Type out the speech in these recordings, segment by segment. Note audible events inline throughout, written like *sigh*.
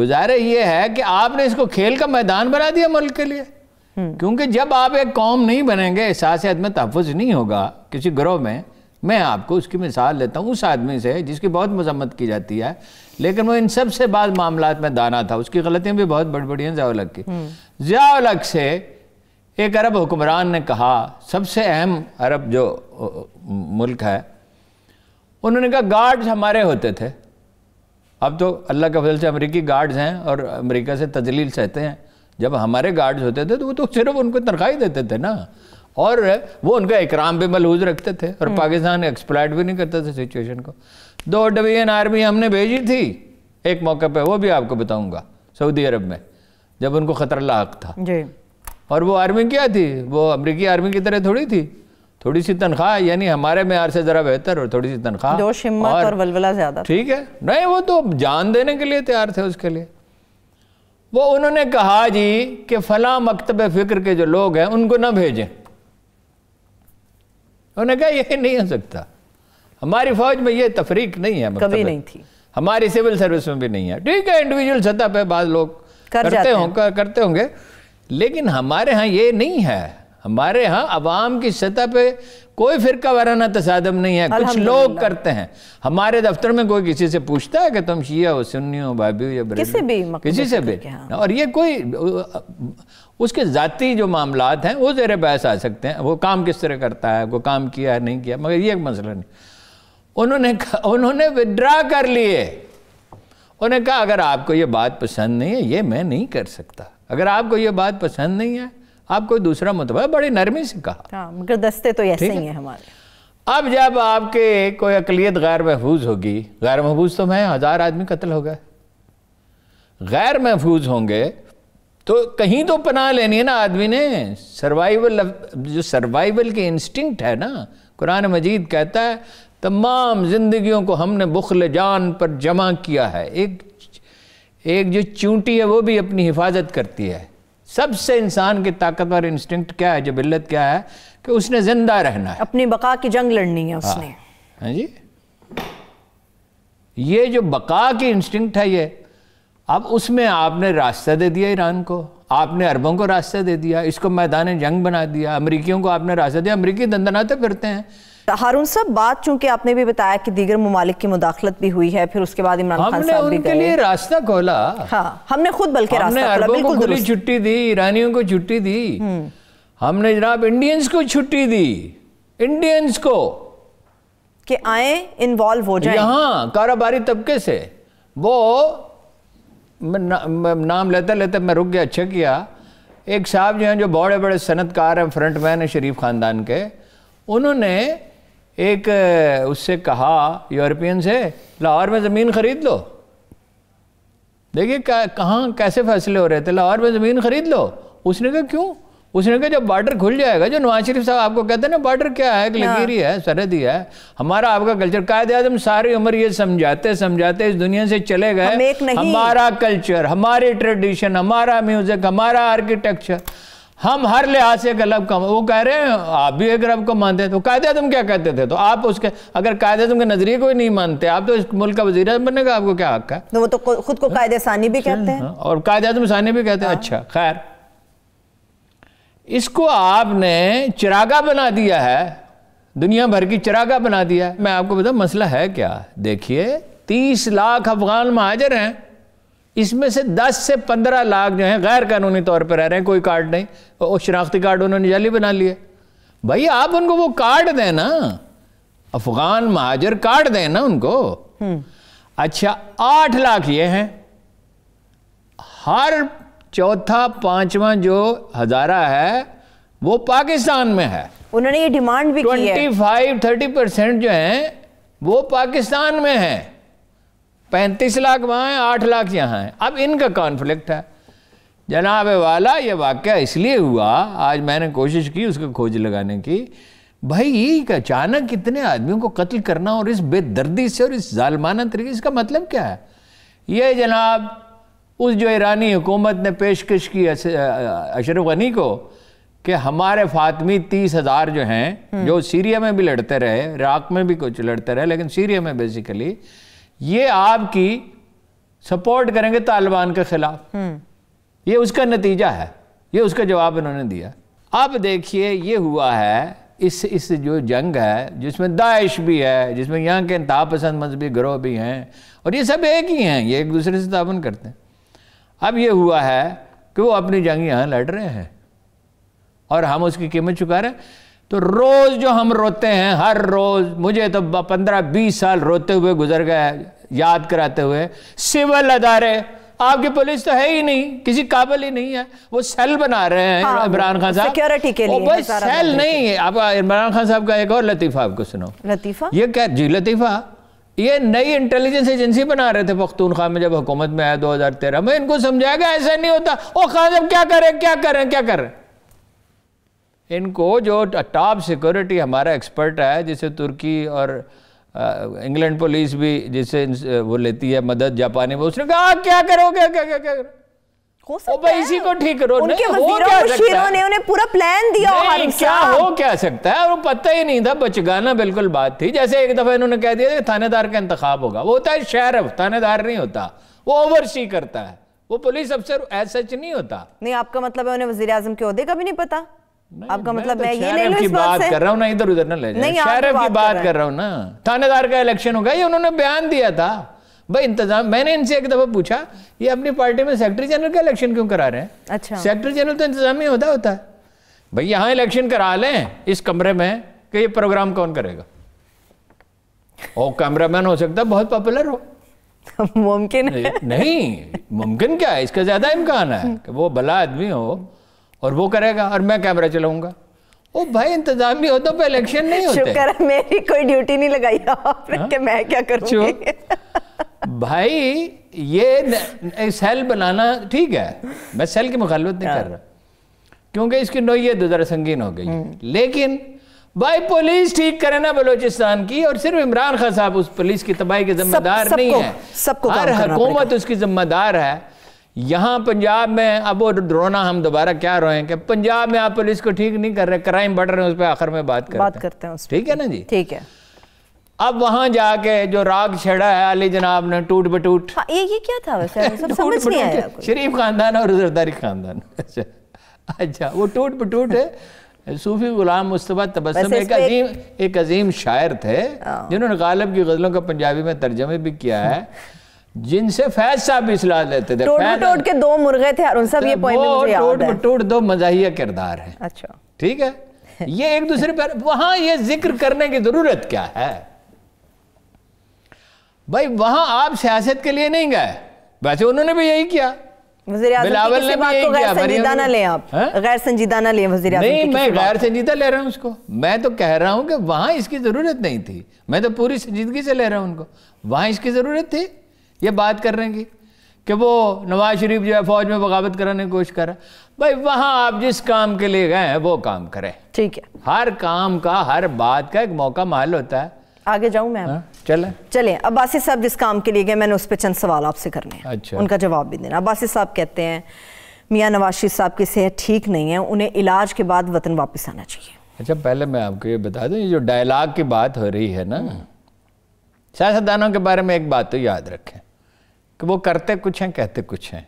गुजार ये है कि आपने इसको खेल का मैदान बना दिया मुल्क के लिए हम्म। क्योंकि जब आप एक कौम नहीं बनेंगे एहसास में तहफ़ नहीं होगा किसी ग्रोह में मैं आपको उसकी मिसाल लेता हूँ उस आदमी से जिसकी बहुत मजम्मत की जाती है लेकिन वो इन सब से बाद मामला में दाना था उसकी गलतियाँ भी बहुत बड़ी बड़ी हैं जयालग की हम्म। जयालग से एक अरब हुक्मरान ने कहा सबसे अहम अरब जो मुल्क है उन्होंने कहा गार्ड्स हमारे होते थे अब तो अल्लाह के फजल से अमरीकी गार्ड्स हैं और अमरीका से तजलील सहते हैं जब हमारे गार्ड्स होते थे तो वो तो सिर्फ उनको तनख्वाह ही देते थे ना और वो उनका इकराम भी मलहूज रखते थे और हम्म। पाकिस्तान एक्सप्लाइट भी नहीं करते थे सिचुएशन को दो डबियन आर्मी हमने भेजी थी एक मौके पे वो भी आपको बताऊंगा सऊदी अरब में जब उनको ख़तरा लाक था और वो आर्मी क्या थी वो अमरीकी आर्मी की तरह थोड़ी थी थोड़ी सी तनख्वाह यानी हमारे मैार से ज़रा बेहतर और थोड़ी सी तनख्वाह जोश हिम्मत और, और वलवला ज़्यादा ठीक है नहीं वो तो जान देने के लिए तैयार थे उसके लिए वो उन्होंने कहा जी कि फ़ला मकतब फ़िक्र के जो लोग हैं उनको ना भेजें उन्होंने कहा यही नहीं हो सकता हमारी फ़ौज में ये तफरीक नहीं है कभी नहीं थी हमारी सिविल सर्विस में भी नहीं है ठीक है इंडिविजुअल सतह पर बाद लोग कर करते करते होंगे लेकिन हमारे यहाँ ये नहीं है हमारे यहाँ अवाम की सतह पे कोई फिरका वाराना तसादम नहीं है कुछ लोग करते हैं हमारे दफ्तर में कोई किसी से पूछता है कि तुम शिया हो सुन्नी हो भाभी हो या किसी भी किसी से भी हाँ। और ये कोई उसके ज़ाती जो मामला हैं वो जेरे बहस आ सकते हैं वो काम किस तरह करता है वो काम किया है नहीं किया मगर ये एक मसला नहीं उन्होंने उन्होंने विदड्रा कर लिए उन्होंने कहा अगर आपको ये बात पसंद नहीं है ये मैं नहीं कर सकता अगर आपको ये बात पसंद नहीं है आप कोई दूसरा मतलब बड़ी नरमी से कहा हाँ, दस्ते तो ऐसे ही है हमारे अब जब आपके कोई अकलीत गैर महफूज होगी गैर महफूज तो मैं हज़ार आदमी कत्ल हो गए गैर महफूज होंगे तो कहीं तो पनाह लेनी है ना आदमी ने सर्वाइवल जो सर्वाइवल की इंस्टिंक्ट है ना कुरान मजीद कहता है तमाम जिंदगियों को हमने बुखल जान पर जमा किया है एक एक जो चूंटी है वो भी अपनी हिफाजत करती है सबसे इंसान की ताकतवर इंस्टिंक्ट क्या है जो बिल्लत क्या है कि उसने जिंदा रहना है अपनी बका की जंग लड़नी है हाँ। उसने हाँ जी ये जो बका की इंस्टिंक्ट है ये अब उसमें आपने रास्ता दे दिया ईरान को आपने अरबों को रास्ता दे दिया इसको मैदान जंग बना दिया अमरीकियों को आपने रास्ता दिया अमरीकी दंदनाते फिरते हैं हारून साहब बात चूंकि आपने भी बताया कि दीगर ममालिक की मुदाखलत भी हुई है फिर उसके बाद इमरान खान साहब भी गए लिए रास्ता खोला हाँ हमने खुद बल्कि रास्ता खोला छुट्टी दी ईरानियों को छुट्टी दी हम्म। हमने जनाब इंडियंस को छुट्टी दी इंडियंस को कि आए इन्वॉल्व हो जाए यहाँ कारोबारी तबके से वो ना, नाम लेते लेते मैं रुक गया अच्छा किया एक साहब जो हैं जो बड़े बड़े सनतकार हैं फ्रंट मैन हैं शरीफ ख़ानदान के उन्होंने एक उससे कहा यूरोपियन से लाहौर में ज़मीन ख़रीद लो देखिए कहाँ कैसे फैसले हो रहे थे लाहौर में ज़मीन ख़रीद लो उसने कहा क्यों उसने कहा जब बॉर्डर खुल जाएगा जो नवाज शरीफ साहब आपको कहते हैं ना बॉर्डर क्या है हाँ। लकीरी है सरहदी है हमारा आपका कल्चर कायद आजम सारी उम्र ये समझाते समझाते इस दुनिया से चले गए हमारा कल्चर हमारी ट्रेडिशन हमारा म्यूज़िक हमारा आर्किटेक्चर हम हर लिहाज से एक रब का वो कह रहे हैं आप भी एक रब को मानते हैं तो कायदे तुम क्या कहते थे तो आप उसके अगर कायदे तुम के नजरिए को ही नहीं मानते आप तो इस मुल्क का वजी बनने का आपको क्या हक है तो वो तो खुद को हाँ? कायदे सानी भी कहते हैं हाँ, और कायदे तुम सानी भी कहते हैं हाँ। अच्छा खैर इसको आपने चिरागा बना दिया है दुनिया भर की चिरागा बना दिया है मैं आपको बताऊँ मसला है क्या देखिए तीस लाख अफगान महाजर हैं इसमें से 10 से 15 लाख जो हैं गैर कानूनी तौर पर रह रहे हैं कोई कार्ड नहीं और शिनाख्ती कार्ड उन्होंने जाली बना लिए भाई आप उनको वो कार्ड देना अफगान महाजर कार्ड देना उनको हम्म। अच्छा आठ लाख ये हैं हर चौथा पांचवा जो हजारा है वो पाकिस्तान में है उन्होंने ये डिमांड भी की है 25 30 परसेंट जो हैं वो पाकिस्तान में हैं पैंतीस लाख वहाँ हैं आठ लाख यहाँ हैं अब इनका कॉन्फ्लिक्ट है जनाब वाला ये वाक्य इसलिए हुआ आज मैंने कोशिश की उसको खोज लगाने की भाई ये अचानक इतने आदमियों को कत्ल करना और इस बेदर्दी से और इस जालमाना तरीके इसका मतलब क्या है ये जनाब उस जो ईरानी हुकूमत ने पेशकश की अशरफ गनी को कि हमारे फातमी तीस हज़ार जो हैं हम्म। जो सीरिया में भी लड़ते रहे इराक में भी कुछ लड़ते रहे लेकिन सीरिया में बेसिकली ये आपकी सपोर्ट करेंगे तालिबान के खिलाफ हम्म। ये उसका नतीजा है ये उसका जवाब इन्होंने दिया अब देखिए ये हुआ है इस इस जो जंग है जिसमें दाइश भी है जिसमें यहाँ के पसंद मजहबी ग्रोह भी हैं और ये सब एक ही हैं ये एक दूसरे से ताबन करते हैं अब ये हुआ है कि वो अपनी जंग यहाँ लड़ रहे हैं और हम उसकी कीमत चुका रहे हैं तो रोज़ जो हम रोते हैं हर रोज़ मुझे तो पंद्रह बीस साल रोते हुए गुजर गए याद कराते हुए सिविल अदारे आपकी पुलिस तो है ही नहीं किसी काबिल ही नहीं है वो सेल बना रहे हैं हाँ, इमरान खान साहब सिक्योरिटी के लिए बस सेल नहीं है आप इमरान खान साहब का एक और लतीफ़ा आपको सुनो लतीफ़ा ये क्या जी लतीफ़ा ये नई इंटेलिजेंस एजेंसी बना रहे थे पख्तूनखा में जब हुकूमत में आया 2013 में इनको समझाया गया ऐसा नहीं होता ओ खान साहब क्या करें क्या करें क्या करें इनको जो टॉप सिक्योरिटी हमारा एक्सपर्ट है जिसे तुर्की और इंग्लैंड पुलिस भी जिसे वो लेती है मदद जापानी में उसने कहा हाँ, क्या करोगे क्या क्या क्या क्या, क्या? हो सकता है इसी को ठीक करो उनके वजीरों ने उन्हें पूरा प्लान दिया और क्या हो क्या सकता है और पता ही नहीं था बचगाना बिल्कुल बात थी जैसे एक दफा इन्होंने कह दिया थानेदार का इंतखाब होगा वो होता है शहरफ थानेदार नहीं होता वो ओवरसी करता है वो पुलिस अफसर ऐसा नहीं होता नहीं आपका मतलब है उन्हें वजीर आजम के अहदे का भी नहीं पता आपका मतलब तो मैं, ये नहीं की बात कर रहा हूँ ना इधर उधर ना ले जाए शहरफ की बात कर रहा हूँ ना थानेदार का इलेक्शन होगा ये उन्होंने बयान दिया था भाई इंतजाम मैंने इनसे एक दफा पूछा ये अपनी पार्टी में सेक्रेटरी जनरल का इलेक्शन क्यों करा रहे हैं अच्छा सेक्रेटरी जनरल तो इंतजाम ही होता होता है भाई यहाँ इलेक्शन करा लें इस कमरे में कि ये प्रोग्राम कौन करेगा ओ कैमरामैन हो सकता बहुत पॉपुलर हो *laughs* मुमकिन है नहीं मुमकिन क्या है इसका ज्यादा इम्कान है *laughs* कि वो भला आदमी हो और वो करेगा और मैं कैमरा चलाऊंगा ओ भाई इंतजाम भी होता पर इलेक्शन नहीं होते शुक्र है मेरी कोई ड्यूटी नहीं लगाई हाँ? कि मैं क्या करूंगी भाई ये सेल बनाना ठीक है मैं सेल की मुखालत नहीं कर हाँ। रहा क्योंकि इसकी नोयत जरा संगीन हो गई हम्म। लेकिन भाई पुलिस ठीक करे ना बलोचिस्तान की और सिर्फ इमरान खान साहब उस पुलिस की तबाही के जिम्मेदार नहीं है सबको हर हुकूमत उसकी जिम्मेदार है यहाँ पंजाब में अब वो रोना हम दोबारा क्या रोएं कि पंजाब में आप पुलिस को ठीक नहीं कर रहे क्राइम बढ़ रहे हैं उस पर आखिर में बात करते बात करते हैं ठीक है ना जी ठीक है अब वहां जाके जो राग छेड़ा है अली जनाब ने टूट बटूट हाँ, ये ये क्या था वैसे सब समझ नहीं आया शरीफ खानदान और जरदारी खानदान अच्छा अच्छा वो टूट बटूट है सूफी गुलाम मुस्तफ़ा तबस्सम एक अजीम एक अजीम शायर थे हाँ। जिन्होंने गालिब की गज़लों का पंजाबी में तर्जमे भी किया है जिनसे फैज साहब भी सलाह लेते थे टोट टोट के दो मुर्गे थे उन सब ये पॉइंट मुझे याद है टोट दो मजाहिया किरदार है अच्छा ठीक है ये एक दूसरे पर वहां ये जिक्र करने की जरूरत क्या है भाई वहां आप सियासत के लिए नहीं गए वैसे उन्होंने भी यही किया बिलावल ने संजीदा ना आप गैर संजीदा ना वजीर नहीं मैं गैर संजीदा ले रहा हूं उसको मैं तो कह रहा हूं कि वहां इसकी जरूरत नहीं थी मैं तो पूरी संजीदगी से ले रहा हूं उनको वहां इसकी जरूरत थी ये बात कर रहे हैं कि वो नवाज शरीफ जो है फौज में बगावत कराने की कोशिश कर रहा है भाई वहाँ आप जिस काम के लिए गए हैं वो काम करें ठीक है हर काम का हर बात का एक मौका माल होता है आगे जाऊं मैं चले हाँ, चले अब्बासी साहब जिस काम के लिए गए मैंने उस पर चंद सवाल आपसे करने हैं अच्छा उनका जवाब भी देना अब्बासी साहब कहते हैं मियाँ नवाज शरीफ साहब की सेहत ठीक नहीं है उन्हें इलाज के बाद वतन वापस आना चाहिए अच्छा पहले मैं आपको ये बता दूँ ये जो डायलाग की बात हो रही है ना सियासतदानों के बारे में एक बात तो याद रखें कि वो करते कुछ हैं कहते कुछ हैं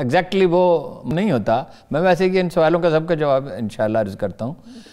एग्जैक्टली exactly वो नहीं होता मैं वैसे कि इन सवालों का सबका जवाब इन शर्ज करता हूँ